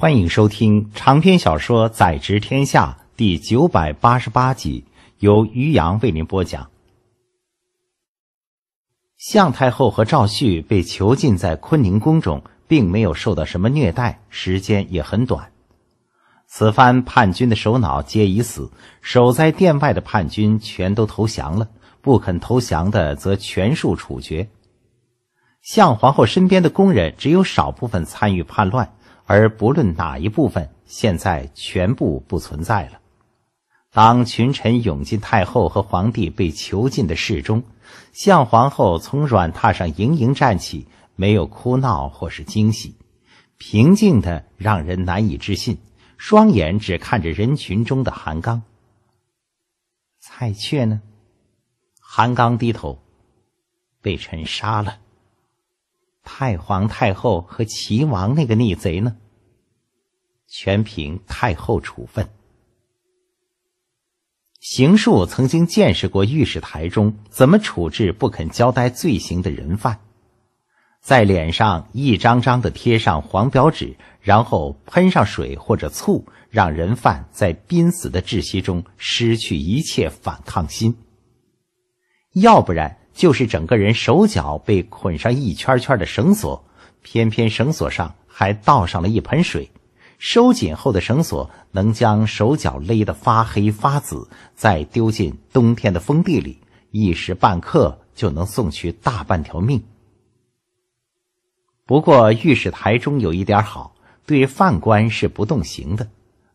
欢迎收听长篇小说《宰执天下》第九百八十八集，由于洋为您播讲。向太后和赵旭被囚禁在坤宁宫中，并没有受到什么虐待，时间也很短。此番叛军的首脑皆已死，守在殿外的叛军全都投降了，不肯投降的则全数处决。向皇后身边的宫人只有少部分参与叛乱。而不论哪一部分，现在全部不存在了。当群臣涌进太后和皇帝被囚禁的室中，向皇后从软榻上盈盈站起，没有哭闹或是惊喜，平静的让人难以置信。双眼只看着人群中的韩刚。蔡确呢？韩刚低头，被臣杀了。太皇太后和齐王那个逆贼呢？全凭太后处分。邢术曾经见识过御史台中怎么处置不肯交代罪行的人犯，在脸上一张张的贴上黄表纸，然后喷上水或者醋，让人犯在濒死的窒息中失去一切反抗心；要不然就是整个人手脚被捆上一圈圈的绳索，偏偏绳索上还倒上了一盆水。收紧后的绳索能将手脚勒得发黑发紫，再丢进冬天的封地里，一时半刻就能送去大半条命。不过，御史台中有一点好，对犯官是不动刑的，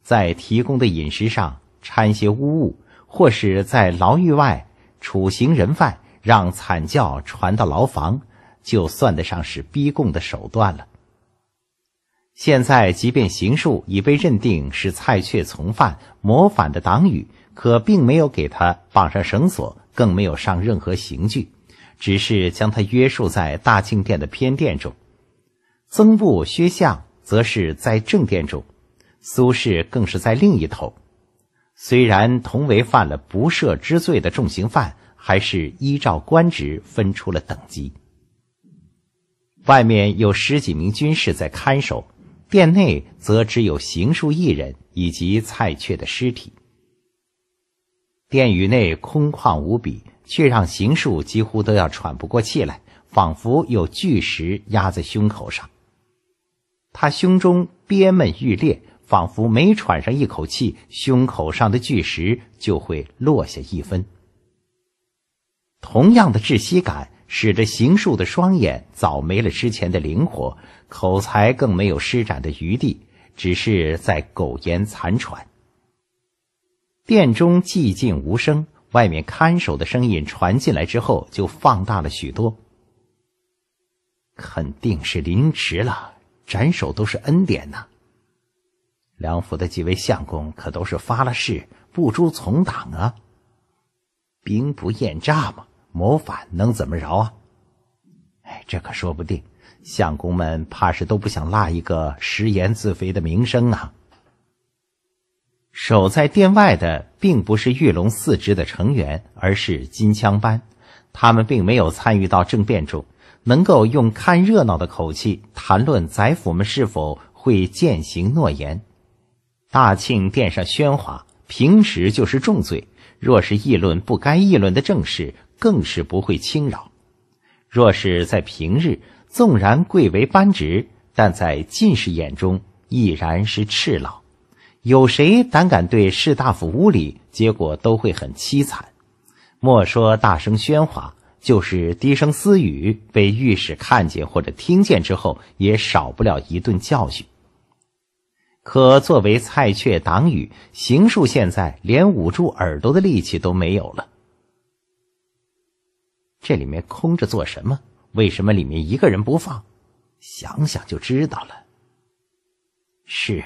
在提供的饮食上掺些污物，或是在牢狱外处刑人犯，让惨叫传到牢房，就算得上是逼供的手段了。现在，即便邢数已被认定是蔡确从犯、谋反的党羽，可并没有给他绑上绳索，更没有上任何刑具，只是将他约束在大庆殿的偏殿中。曾布、薛相则是在正殿中，苏轼更是在另一头。虽然同为犯了不赦之罪的重刑犯，还是依照官职分出了等级。外面有十几名军士在看守。殿内则只有行术一人以及蔡阙的尸体。殿宇内空旷无比，却让行术几乎都要喘不过气来，仿佛有巨石压在胸口上。他胸中憋闷欲裂，仿佛每喘上一口气，胸口上的巨石就会落下一分。同样的窒息感。使得邢术的双眼早没了之前的灵活，口才更没有施展的余地，只是在苟延残喘。殿中寂静无声，外面看守的声音传进来之后就放大了许多。肯定是临迟了，斩首都是恩典呐。梁府的几位相公可都是发了誓，不诛从党啊。兵不厌诈嘛。谋反能怎么饶啊？哎，这可说不定。相公们怕是都不想落一个食言自肥的名声呢。守在殿外的并不是玉龙四支的成员，而是金枪班，他们并没有参与到政变中，能够用看热闹的口气谈论宰府们是否会践行诺言。大庆殿上喧哗，平时就是重罪，若是议论不该议论的政事。更是不会轻饶。若是在平日，纵然贵为班职，但在进士眼中依然是赤老。有谁胆敢对士大夫无礼，结果都会很凄惨。莫说大声喧哗，就是低声私语，被御史看见或者听见之后，也少不了一顿教训。可作为蔡确党羽，邢术现在连捂住耳朵的力气都没有了。这里面空着做什么？为什么里面一个人不放？想想就知道了。是，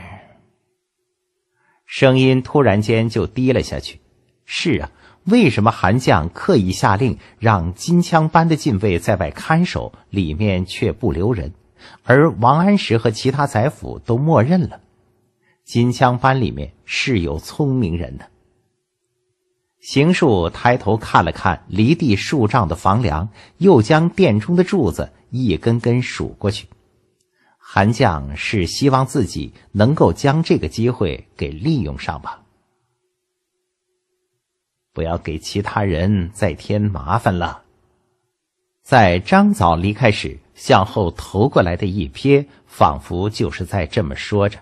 声音突然间就低了下去。是啊，为什么韩将刻意下令让金枪班的禁卫在外看守，里面却不留人？而王安石和其他宰府都默认了。金枪班里面是有聪明人的。邢树抬头看了看离地数丈的房梁，又将殿中的柱子一根根数过去。韩将是希望自己能够将这个机会给利用上吧？不要给其他人再添麻烦了。在张早离开时，向后投过来的一瞥，仿佛就是在这么说着。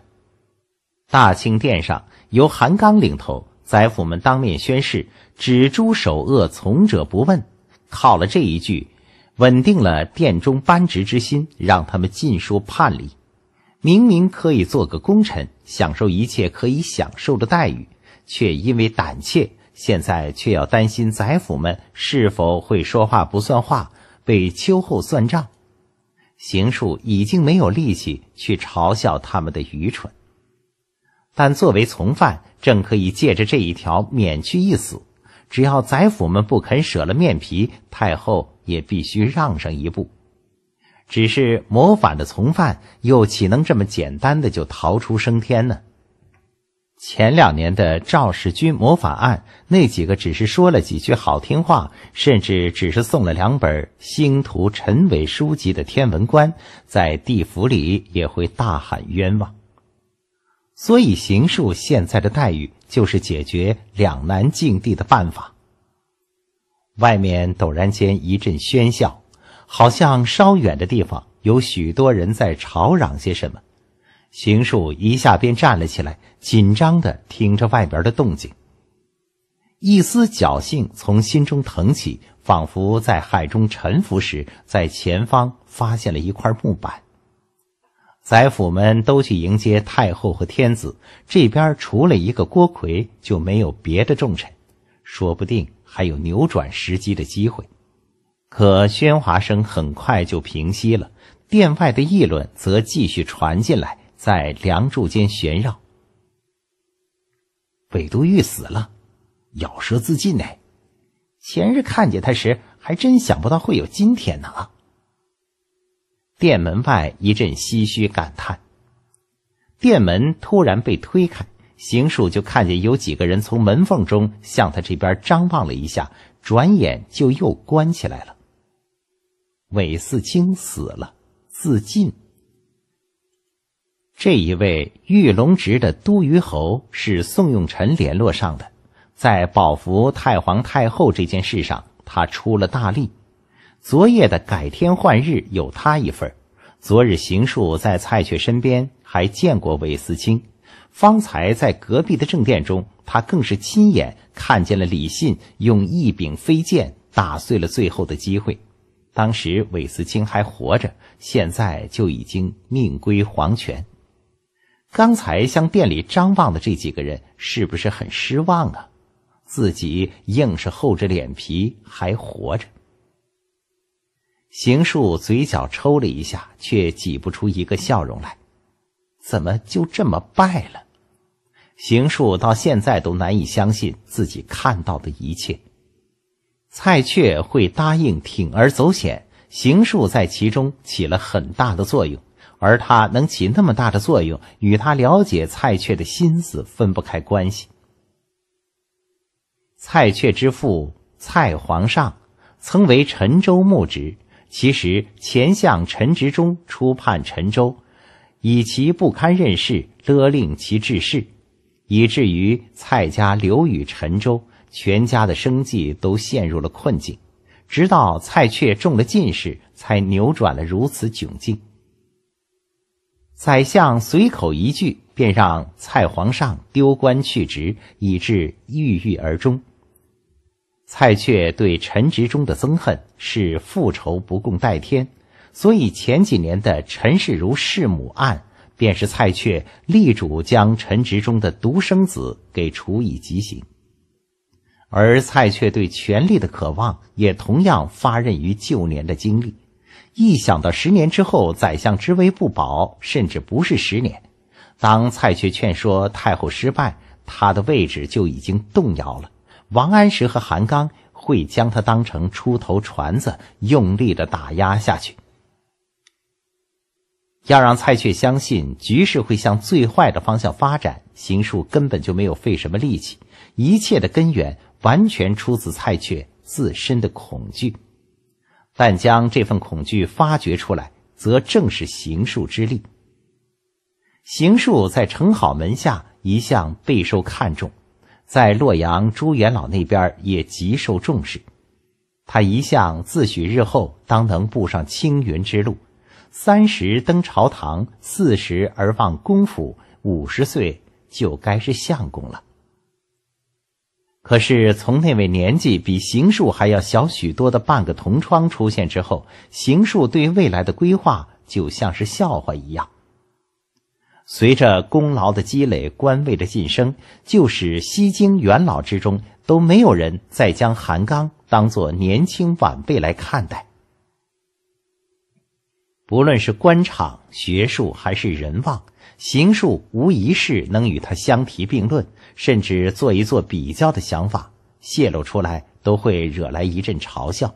大清殿上，由韩刚领头。宰辅们当面宣誓，止诛首恶，从者不问。靠了这一句，稳定了殿中班职之心，让他们尽说叛离。明明可以做个功臣，享受一切可以享受的待遇，却因为胆怯，现在却要担心宰辅们是否会说话不算话，被秋后算账。邢恕已经没有力气去嘲笑他们的愚蠢。但作为从犯，正可以借着这一条免去一死。只要宰府们不肯舍了面皮，太后也必须让上一步。只是谋反的从犯，又岂能这么简单的就逃出升天呢？前两年的赵世君谋反案，那几个只是说了几句好听话，甚至只是送了两本星图陈伟书籍的天文官，在地府里也会大喊冤枉。所以，邢树现在的待遇就是解决两难境地的办法。外面陡然间一阵喧嚣，好像稍远的地方有许多人在吵嚷些什么。邢树一下便站了起来，紧张的听着外边的动静，一丝侥幸从心中腾起，仿佛在海中沉浮时，在前方发现了一块木板。宰府们都去迎接太后和天子，这边除了一个郭奎，就没有别的重臣，说不定还有扭转时机的机会。可喧哗声很快就平息了，殿外的议论则继续传进来，在梁柱间旋绕。韦都御死了，咬舌自尽哎！前日看见他时，还真想不到会有今天呢啊！殿门外一阵唏嘘感叹，殿门突然被推开，邢树就看见有几个人从门缝中向他这边张望了一下，转眼就又关起来了。韦四清死了，自尽。这一位御龙直的都虞侯是宋用臣联络上的，在保福太皇太后这件事上，他出了大力。昨夜的改天换日有他一份昨日行树在蔡雀身边还见过韦思清，方才在隔壁的正殿中，他更是亲眼看见了李信用一柄飞剑打碎了最后的机会。当时韦思清还活着，现在就已经命归黄泉。刚才向店里张望的这几个人是不是很失望啊？自己硬是厚着脸皮还活着。邢树嘴角抽了一下，却挤不出一个笑容来。怎么就这么败了？邢树到现在都难以相信自己看到的一切。蔡确会答应铤而走险，邢树在其中起了很大的作用，而他能起那么大的作用，与他了解蔡确的心思分不开关系。蔡确之父蔡皇上曾为陈州牧职。其实，前相陈执中初判陈州，以其不堪任事，勒令其致仕，以至于蔡家流于陈州，全家的生计都陷入了困境。直到蔡确中了进士，才扭转了如此窘境。宰相随口一句，便让蔡皇上丢官去职，以致郁郁而终。蔡确对陈执中的憎恨是复仇不共戴天，所以前几年的陈世如弑母案，便是蔡确力主将陈执中的独生子给处以极刑。而蔡确对权力的渴望，也同样发轫于旧年的经历。一想到十年之后宰相之位不保，甚至不是十年，当蔡确劝说太后失败，他的位置就已经动摇了。王安石和韩刚会将他当成出头船子，用力的打压下去。要让蔡确相信局势会向最坏的方向发展，邢树根本就没有费什么力气。一切的根源完全出自蔡确自身的恐惧，但将这份恐惧发掘出来，则正是邢树之力。邢树在程好门下一向备受看重。在洛阳，朱元老那边也极受重视。他一向自诩日后当能步上青云之路，三十登朝堂，四十而望公府，五十岁就该是相公了。可是从那位年纪比邢树还要小许多的半个同窗出现之后，邢树对未来的规划就像是笑话一样。随着功劳的积累，官位的晋升，就是西京元老之中都没有人再将韩刚当作年轻晚辈来看待。不论是官场、学术，还是人望、行术无疑是能与他相提并论，甚至做一做比较的想法泄露出来，都会惹来一阵嘲笑。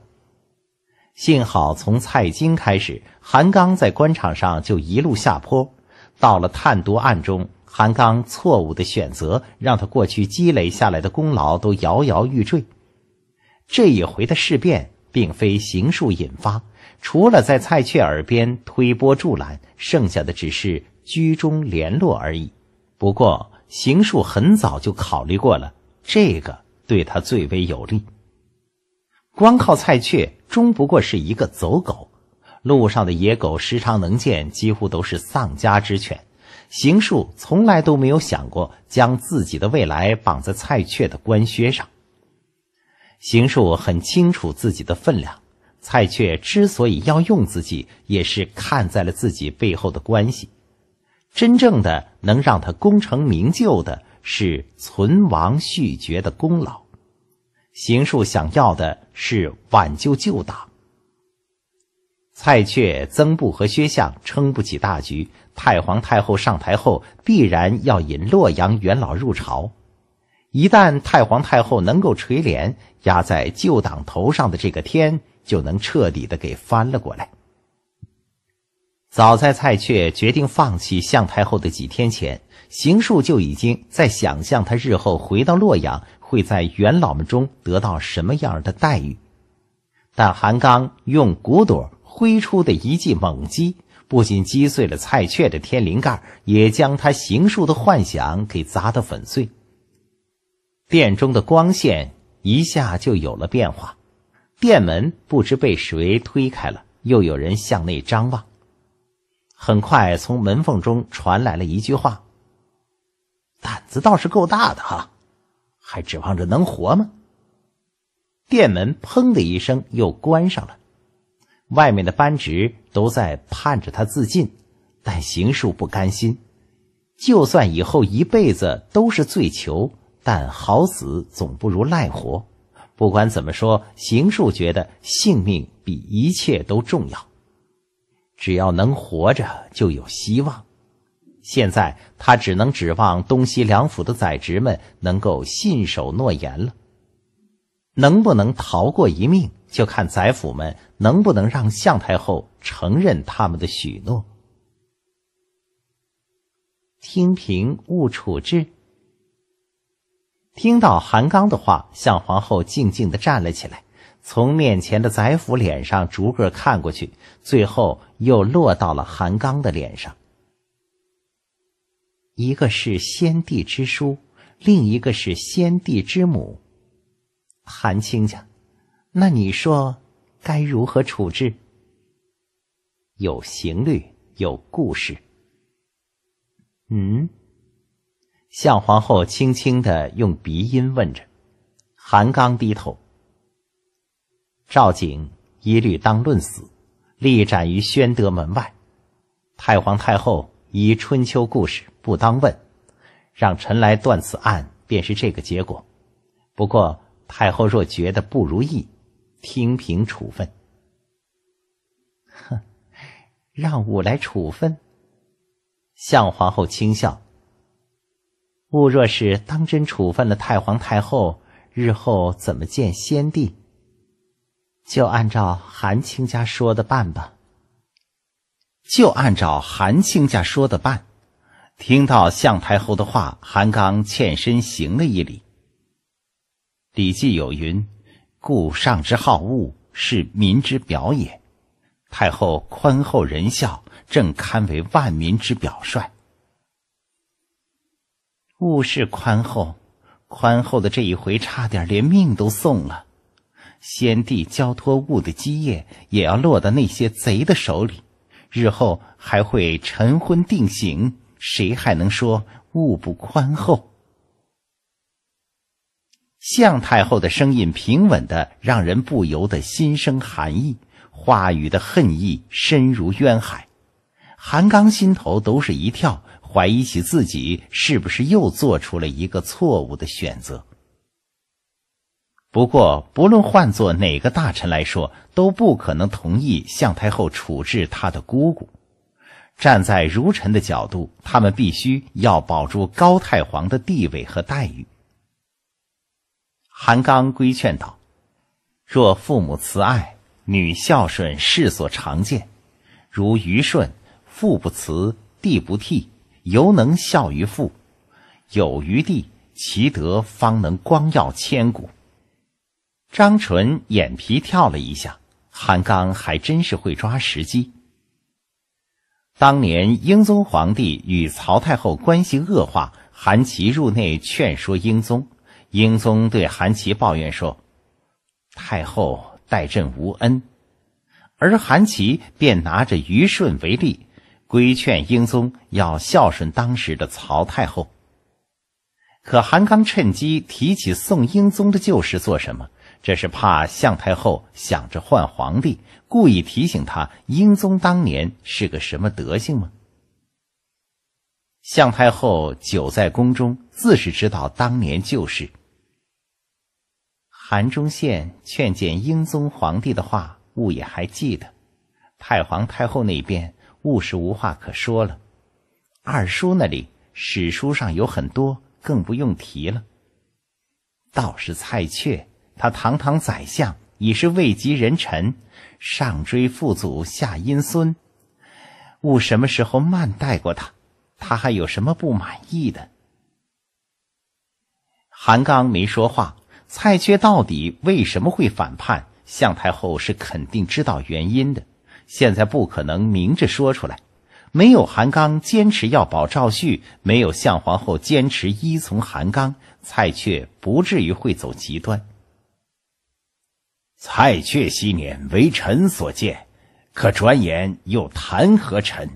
幸好从蔡京开始，韩刚在官场上就一路下坡。到了探毒案中，韩刚错误的选择让他过去积累下来的功劳都摇摇欲坠。这一回的事变并非刑术引发，除了在蔡阙耳边推波助澜，剩下的只是居中联络而已。不过邢恕很早就考虑过了，这个对他最为有利。光靠蔡阙，终不过是一个走狗。路上的野狗时常能见，几乎都是丧家之犬。邢恕从来都没有想过将自己的未来绑在蔡确的官靴上。邢恕很清楚自己的分量，蔡确之所以要用自己，也是看在了自己背后的关系。真正的能让他功成名就的是存亡续绝的功劳。邢恕想要的是挽救旧党。蔡确、曾布和薛相撑不起大局，太皇太后上台后必然要引洛阳元老入朝。一旦太皇太后能够垂帘，压在旧党头上的这个天就能彻底的给翻了过来。早在蔡确决定放弃向太后的几天前，邢恕就已经在想象他日后回到洛阳会在元老们中得到什么样的待遇。但韩刚用骨朵挥出的一记猛击，不仅击碎了蔡确的天灵盖，也将他行术的幻想给砸得粉碎。殿中的光线一下就有了变化，殿门不知被谁推开了，又有人向内张望。很快，从门缝中传来了一句话：“胆子倒是够大的哈，还指望着能活吗？”殿门“砰”的一声又关上了。外面的班职都在盼着他自尽，但邢树不甘心。就算以后一辈子都是罪囚，但好死总不如赖活。不管怎么说，邢树觉得性命比一切都重要。只要能活着，就有希望。现在他只能指望东西两府的宰执们能够信守诺言了。能不能逃过一命？就看宰府们能不能让向太后承认他们的许诺，听凭误处置。听到韩刚的话，向皇后静静的站了起来，从面前的宰府脸上逐个看过去，最后又落到了韩刚的脸上。一个是先帝之叔，另一个是先帝之母，韩卿家。那你说该如何处置？有刑律，有故事。嗯，向皇后轻轻的用鼻音问着：“韩刚低头，赵景一律当论死，立斩于宣德门外。太皇太后以春秋故事不当问，让臣来断此案，便是这个结果。不过太后若觉得不如意。”听凭处分，哼，让我来处分。向皇后轻笑，吾若是当真处分了太皇太后，日后怎么见先帝？就按照韩卿家说的办吧。就按照韩卿家说的办。听到向太后的话，韩刚欠身行了一礼。《礼记》有云。故上之好恶是民之表也，太后宽厚仁孝，正堪为万民之表率。物是宽厚，宽厚的这一回差点连命都送了。先帝交托物的基业也要落到那些贼的手里，日后还会晨昏定省，谁还能说物不宽厚？向太后的声音平稳的，让人不由得心生寒意。话语的恨意深如渊海，韩刚心头都是一跳，怀疑起自己是不是又做出了一个错误的选择。不过，不论换做哪个大臣来说，都不可能同意向太后处置他的姑姑。站在如臣的角度，他们必须要保住高太皇的地位和待遇。韩刚规劝道：“若父母慈爱，女孝顺，世所常见。如愚顺，父不慈，弟不悌，犹能孝于父，有余弟，其德方能光耀千古。”张纯眼皮跳了一下，韩刚还真是会抓时机。当年英宗皇帝与曹太后关系恶化，韩琦入内劝说英宗。英宗对韩琦抱怨说：“太后待朕无恩。”而韩琦便拿着虞舜为例，规劝英宗要孝顺当时的曹太后。可韩刚趁机提起宋英宗的旧事做什么？这是怕向太后想着换皇帝，故意提醒他英宗当年是个什么德行吗？向太后久在宫中，自是知道当年旧事。韩忠宪劝谏英宗皇帝的话，兀也还记得；太皇太后那边，兀是无话可说了。二叔那里，史书上有很多，更不用提了。倒是蔡确，他堂堂宰相，已是位极人臣，上追父祖，下荫孙，兀什么时候慢待过他？他还有什么不满意的？韩刚没说话。蔡确到底为什么会反叛？向太后是肯定知道原因的，现在不可能明着说出来。没有韩刚坚持要保赵旭，没有向皇后坚持依从韩刚，蔡确不至于会走极端。蔡确昔年为臣所见，可转眼又谈何臣？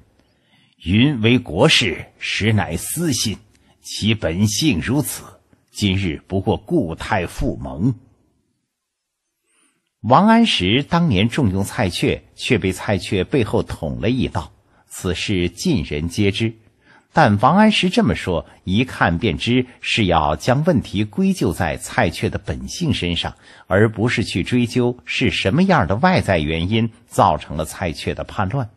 云为国事，实乃私心，其本性如此。今日不过故态复萌。王安石当年重用蔡确，却被蔡确背后捅了一刀，此事尽人皆知。但王安石这么说，一看便知是要将问题归咎在蔡确的本性身上，而不是去追究是什么样的外在原因造成了蔡确的叛乱。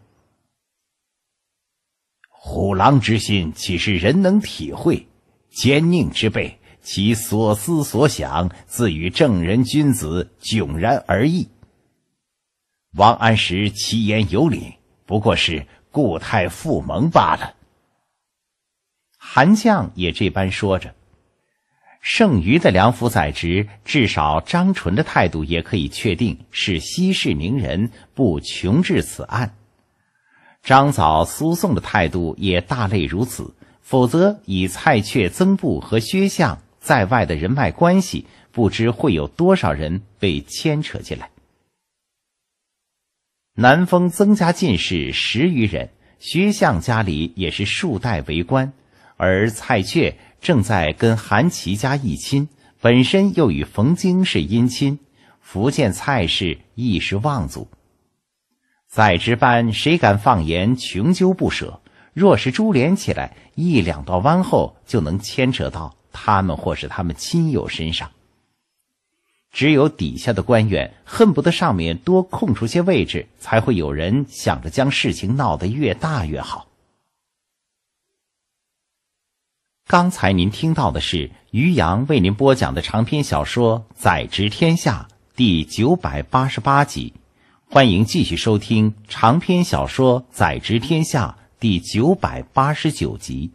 虎狼之心，岂是人能体会？奸佞之辈。其所思所想，自与正人君子迥然而异。王安石其言有理，不过是故态复萌罢了。韩将也这般说着。剩余的两府宰执，至少张纯的态度也可以确定是息事宁人，不穷至此案。张藻、苏颂的态度也大类如此。否则，以蔡确、曾布和薛相。在外的人脉关系，不知会有多少人被牵扯进来。南风增加进士十余人，薛相家里也是数代为官，而蔡确正在跟韩琦家议亲，本身又与冯京是姻亲，福建蔡氏亦是望族。在职班谁敢放言穷究不舍？若是株连起来，一两道弯后就能牵扯到。他们或是他们亲友身上，只有底下的官员恨不得上面多空出些位置，才会有人想着将事情闹得越大越好。刚才您听到的是于洋为您播讲的长篇小说《宰执天下》第九百八十八集，欢迎继续收听长篇小说《宰执天下》第九百八十九集。